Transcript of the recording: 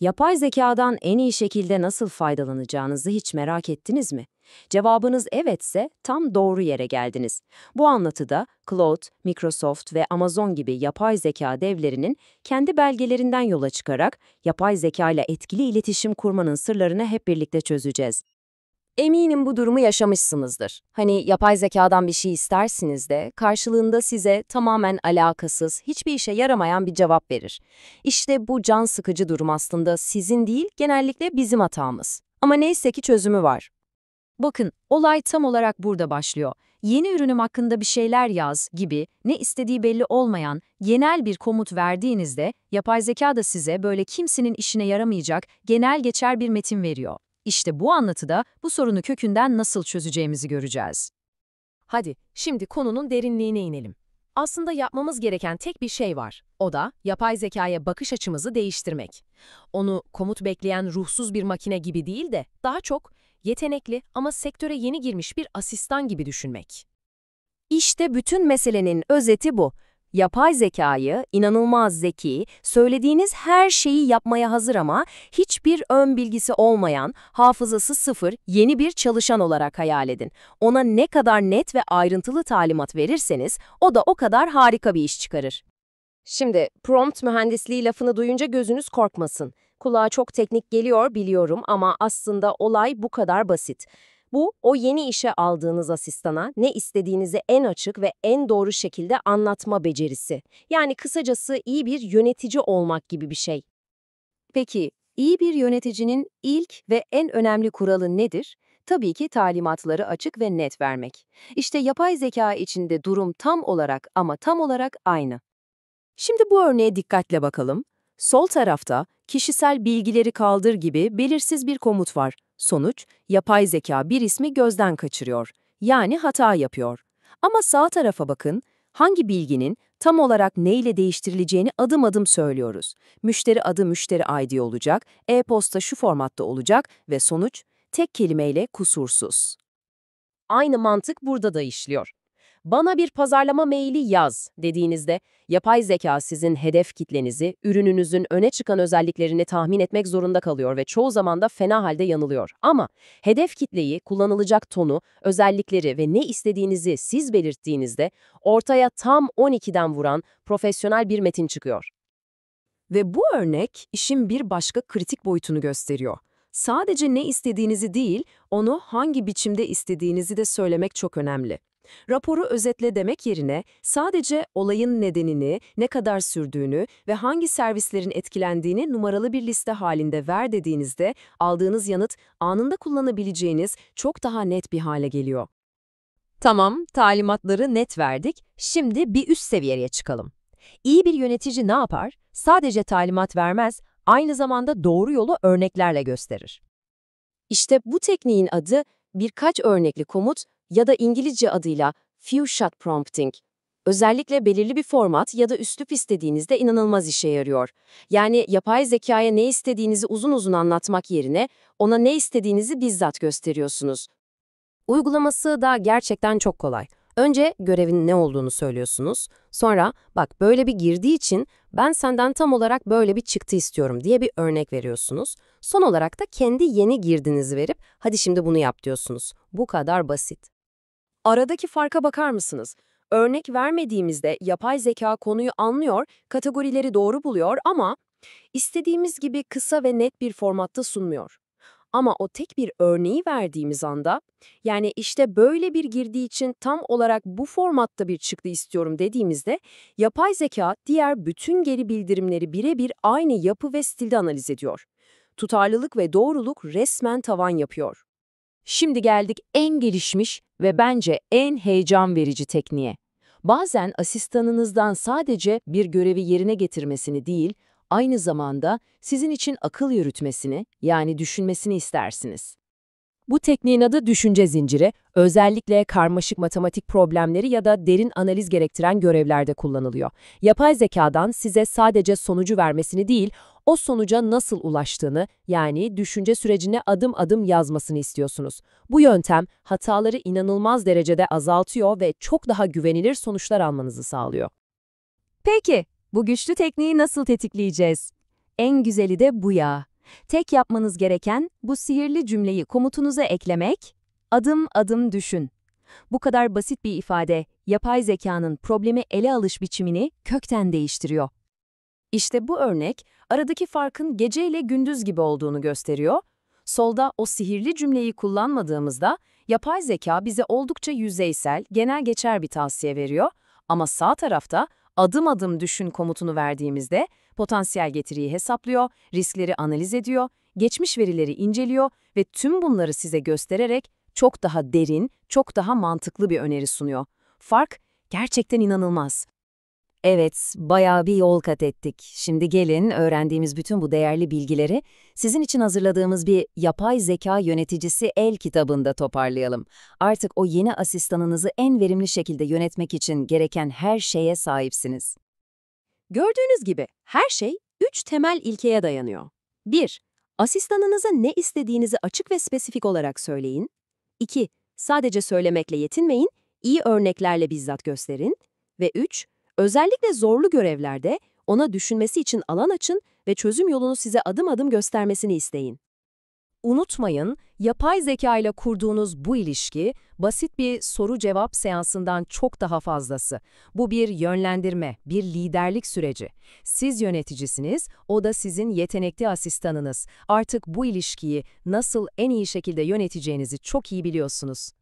Yapay zekadan en iyi şekilde nasıl faydalanacağınızı hiç merak ettiniz mi? Cevabınız evetse tam doğru yere geldiniz. Bu anlatıda Cloud, Microsoft ve Amazon gibi yapay zeka devlerinin kendi belgelerinden yola çıkarak yapay zeka ile etkili iletişim kurmanın sırlarını hep birlikte çözeceğiz. Eminim bu durumu yaşamışsınızdır. Hani yapay zekadan bir şey istersiniz de karşılığında size tamamen alakasız, hiçbir işe yaramayan bir cevap verir. İşte bu can sıkıcı durum aslında sizin değil, genellikle bizim hatamız. Ama neyse ki çözümü var. Bakın, olay tam olarak burada başlıyor. Yeni ürünüm hakkında bir şeyler yaz gibi ne istediği belli olmayan genel bir komut verdiğinizde yapay zeka da size böyle kimsenin işine yaramayacak genel geçer bir metin veriyor. İşte bu anlatıda bu sorunu kökünden nasıl çözeceğimizi göreceğiz. Hadi şimdi konunun derinliğine inelim. Aslında yapmamız gereken tek bir şey var. O da yapay zekaya bakış açımızı değiştirmek. Onu komut bekleyen ruhsuz bir makine gibi değil de daha çok yetenekli ama sektöre yeni girmiş bir asistan gibi düşünmek. İşte bütün meselenin özeti bu. Yapay zekayı, inanılmaz zeki, söylediğiniz her şeyi yapmaya hazır ama hiçbir ön bilgisi olmayan, hafızası sıfır, yeni bir çalışan olarak hayal edin. Ona ne kadar net ve ayrıntılı talimat verirseniz o da o kadar harika bir iş çıkarır. Şimdi prompt mühendisliği lafını duyunca gözünüz korkmasın. Kulağa çok teknik geliyor biliyorum ama aslında olay bu kadar basit. Bu, o yeni işe aldığınız asistana ne istediğinizi en açık ve en doğru şekilde anlatma becerisi. Yani kısacası iyi bir yönetici olmak gibi bir şey. Peki, iyi bir yöneticinin ilk ve en önemli kuralı nedir? Tabii ki talimatları açık ve net vermek. İşte yapay zeka içinde durum tam olarak ama tam olarak aynı. Şimdi bu örneğe dikkatle bakalım. Sol tarafta kişisel bilgileri kaldır gibi belirsiz bir komut var. Sonuç, yapay zeka bir ismi gözden kaçırıyor, yani hata yapıyor. Ama sağ tarafa bakın, hangi bilginin tam olarak neyle değiştirileceğini adım adım söylüyoruz. Müşteri adı müşteri ID olacak, e-posta şu formatta olacak ve sonuç tek kelimeyle kusursuz. Aynı mantık burada da işliyor bana bir pazarlama maili yaz dediğinizde yapay zeka sizin hedef kitlenizi, ürününüzün öne çıkan özelliklerini tahmin etmek zorunda kalıyor ve çoğu zaman da fena halde yanılıyor. Ama hedef kitleyi, kullanılacak tonu, özellikleri ve ne istediğinizi siz belirttiğinizde ortaya tam 12'den vuran profesyonel bir metin çıkıyor. Ve bu örnek işin bir başka kritik boyutunu gösteriyor. Sadece ne istediğinizi değil, onu hangi biçimde istediğinizi de söylemek çok önemli. Raporu özetle demek yerine sadece olayın nedenini, ne kadar sürdüğünü ve hangi servislerin etkilendiğini numaralı bir liste halinde ver dediğinizde aldığınız yanıt anında kullanabileceğiniz çok daha net bir hale geliyor. Tamam, talimatları net verdik. Şimdi bir üst seviyeye çıkalım. İyi bir yönetici ne yapar? Sadece talimat vermez, aynı zamanda doğru yolu örneklerle gösterir. İşte bu tekniğin adı birkaç örnekli komut ya da İngilizce adıyla few shot prompting. Özellikle belirli bir format ya da üslup istediğinizde inanılmaz işe yarıyor. Yani yapay zekaya ne istediğinizi uzun uzun anlatmak yerine ona ne istediğinizi bizzat gösteriyorsunuz. Uygulaması da gerçekten çok kolay. Önce görevin ne olduğunu söylüyorsunuz. Sonra bak böyle bir girdiği için ben senden tam olarak böyle bir çıktı istiyorum diye bir örnek veriyorsunuz. Son olarak da kendi yeni girdinizi verip hadi şimdi bunu yap diyorsunuz. Bu kadar basit. Aradaki farka bakar mısınız? Örnek vermediğimizde yapay zeka konuyu anlıyor, kategorileri doğru buluyor ama istediğimiz gibi kısa ve net bir formatta sunmuyor. Ama o tek bir örneği verdiğimiz anda, yani işte böyle bir girdiği için tam olarak bu formatta bir çıktı istiyorum dediğimizde, yapay zeka diğer bütün geri bildirimleri birebir aynı yapı ve stilde analiz ediyor. Tutarlılık ve doğruluk resmen tavan yapıyor. Şimdi geldik en gelişmiş ve bence en heyecan verici tekniğe. Bazen asistanınızdan sadece bir görevi yerine getirmesini değil, aynı zamanda sizin için akıl yürütmesini, yani düşünmesini istersiniz. Bu tekniğin adı düşünce zinciri, özellikle karmaşık matematik problemleri ya da derin analiz gerektiren görevlerde kullanılıyor. Yapay zekadan size sadece sonucu vermesini değil, o sonuca nasıl ulaştığını yani düşünce sürecine adım adım yazmasını istiyorsunuz. Bu yöntem hataları inanılmaz derecede azaltıyor ve çok daha güvenilir sonuçlar almanızı sağlıyor. Peki, bu güçlü tekniği nasıl tetikleyeceğiz? En güzeli de bu ya. Tek yapmanız gereken bu sihirli cümleyi komutunuza eklemek, adım adım düşün. Bu kadar basit bir ifade, yapay zekanın problemi ele alış biçimini kökten değiştiriyor. İşte bu örnek aradaki farkın gece ile gündüz gibi olduğunu gösteriyor. Solda o sihirli cümleyi kullanmadığımızda yapay zeka bize oldukça yüzeysel, genel geçer bir tavsiye veriyor ama sağ tarafta adım adım düşün komutunu verdiğimizde potansiyel getiriyi hesaplıyor, riskleri analiz ediyor, geçmiş verileri inceliyor ve tüm bunları size göstererek çok daha derin, çok daha mantıklı bir öneri sunuyor. Fark gerçekten inanılmaz. Evet, bayağı bir yol kat ettik. Şimdi gelin öğrendiğimiz bütün bu değerli bilgileri sizin için hazırladığımız bir yapay zeka yöneticisi el kitabında toparlayalım. Artık o yeni asistanınızı en verimli şekilde yönetmek için gereken her şeye sahipsiniz. Gördüğünüz gibi her şey üç temel ilkeye dayanıyor. 1. Asistanınıza ne istediğinizi açık ve spesifik olarak söyleyin. 2. Sadece söylemekle yetinmeyin, iyi örneklerle bizzat gösterin. Ve 3. Özellikle zorlu görevlerde ona düşünmesi için alan açın ve çözüm yolunu size adım adım göstermesini isteyin. Unutmayın, yapay zeka ile kurduğunuz bu ilişki basit bir soru-cevap seansından çok daha fazlası. Bu bir yönlendirme, bir liderlik süreci. Siz yöneticisiniz, o da sizin yetenekli asistanınız. Artık bu ilişkiyi nasıl en iyi şekilde yöneteceğinizi çok iyi biliyorsunuz.